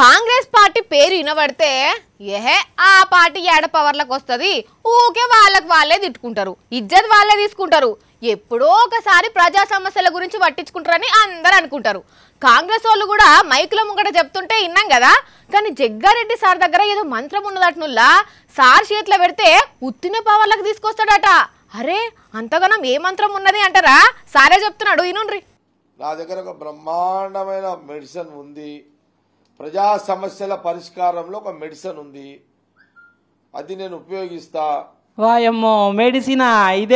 Congress party పేరు వినబడితే ఏహే ఆ పార్టీ ఏడ పవర్లకు వస్తుంది ఊకే వాళ్ళకు వాళ్ళే తిట్టుకుంటారు ఇజ్జత్ వాళ్ళే తీసుకుంటారు ఎప్పుడో ఒకసారి ప్రజా సమస్యల గురించి పట్టించుకుంటారని అందరు అనుకుంటారు కాంగ్రెస్ వాళ్ళు కూడా మైకుల ముంగట చెప్తుంటే విన్నాం కదా కానీ జగ్గారెడ్డి సార్ దగ్గర ఏదో మంత్రం ఉన్నదట్నుల్లా సార్ చేతిలో పెడితే ఉత్తిన పవర్లకు తీసుకొస్తాడట అరే అంతగానం ఏ మంత్రం ఉన్నది అంటారా సారే చెప్తున్నాడు ఈనుండ్రి నా దగ్గర ఒక బ్రహ్మాండమైన మెడిసిన్ ఉంది ప్రజా సమస్యల పరిష్కారంలో ఒక మెడిసిన్ ఉంది అది నేను ఉపయోగిస్తా వాయమ్మో మెడిసినా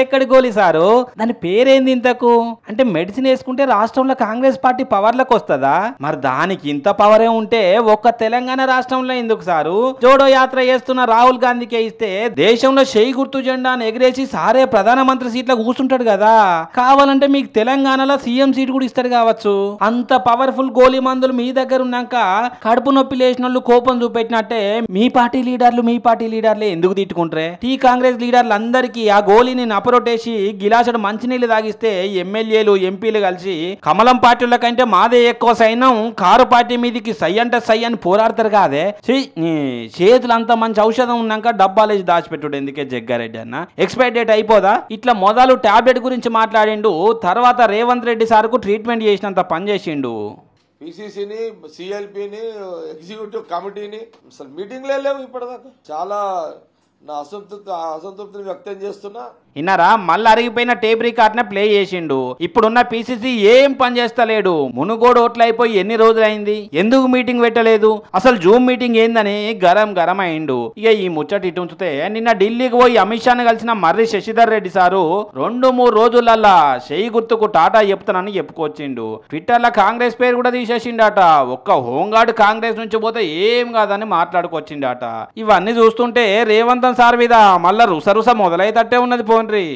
ఎక్కడి గోలి సారు దాని పేరేంది ఇంతకు అంటే మెడిసిన్ వేసుకుంటే రాష్ట్రంలో కాంగ్రెస్ పార్టీ పవర్లకు వస్తుందా మరి దానికి ఇంత పవరే ఉంటే ఒక్క తెలంగాణ రాష్ట్రంలో ఎందుకు సారు జోడో యాత్ర చేస్తున్న రాహుల్ గాంధీకే ఇస్తే దేశంలో షెయి గుర్తు జెండాను ఎగిరేసి సారే ప్రధానమంత్రి సీట్లో కూర్చుంటాడు కదా కావాలంటే మీకు తెలంగాణలో సీఎం సీట్ కూడా ఇస్తాడు కావచ్చు అంత పవర్ఫుల్ గోలీ మందులు మీ దగ్గర ఉన్నాక కడుపు నొప్పి లేచిన కోపం చూపెట్టినట్టే మీ పార్టీ లీడర్లు మీ పార్టీ లీడర్లే ఎందుకు తిట్టుకుంటారే టీ కాంగ్రెస్ కాంగ్రెస్ లీడర్లందరికీ ఆ గోళీని నపరొట్టేసి గిలాసుడు మంచినీళ్ళు తాగిస్తే ఎమ్మెల్యేలు ఎంపీలు కలిసి కమలం పార్టీల కంటే మాదే ఎక్కువ సైన్యం కారు పార్టీ మీదకి సై అంటే సై అని పోరాడతారు కాదే చేతులు అంత మంచి ఔషధం ఉన్నాక డబ్బాలేసి దాచిపెట్టుడు ఎందుకే జగ్గారెడ్డి అన్న ఎక్స్పైర్ డేట్ అయిపోదా ఇట్లా మొదలు టాబ్లెట్ గురించి మాట్లాడిండు తర్వాత రేవంత్ రెడ్డి సార్కు ట్రీట్మెంట్ చేసినంత పని చేసిండు పిసిసిని సిఎల్పిని ఎగ్జిక్యూటివ్ కమిటీని అసలు మీటింగ్లే లేవు ఇప్పటిదాకా చాలా అసంతృప్తిని వ్యక్తం చేస్తున్నా విన్నారా మళ్ళీ అరిగిపోయిన టేప్ నే ప్లే చేసిండు ఇప్పుడున్న పీసీసీ ఏం పని చేస్తలేడు మునుగోడు ఓట్లైపోయి ఎన్ని రోజులైంది ఎందుకు మీటింగ్ పెట్టలేదు అసలు జూమ్ మీటింగ్ ఏందని గరం గరం అయిండు ఇక ఈ ముచ్చట ఇటు ఉంచితే నిన్న ఢిల్లీకి పోయి అమిత్ షాను కలిసిన మర్రి శశిధర్ రెడ్డి సారు రెండు మూడు రోజులల్లా చెయ్యి గుర్తుకు టాటా చెప్తానని చెప్పుకొచ్చిండు ట్విట్టర్లో కాంగ్రెస్ పేరు కూడా తీసేసిండట ఒక్క హోంగార్డ్ కాంగ్రెస్ నుంచి పోతే ఏం కాదని మాట్లాడుకొచ్చిండట ఇవన్నీ చూస్తుంటే రేవంత్ సార్ మీద మళ్ళా రుసరుస మొదలయ్యేటట్టే ఉన్నది పోన్రీ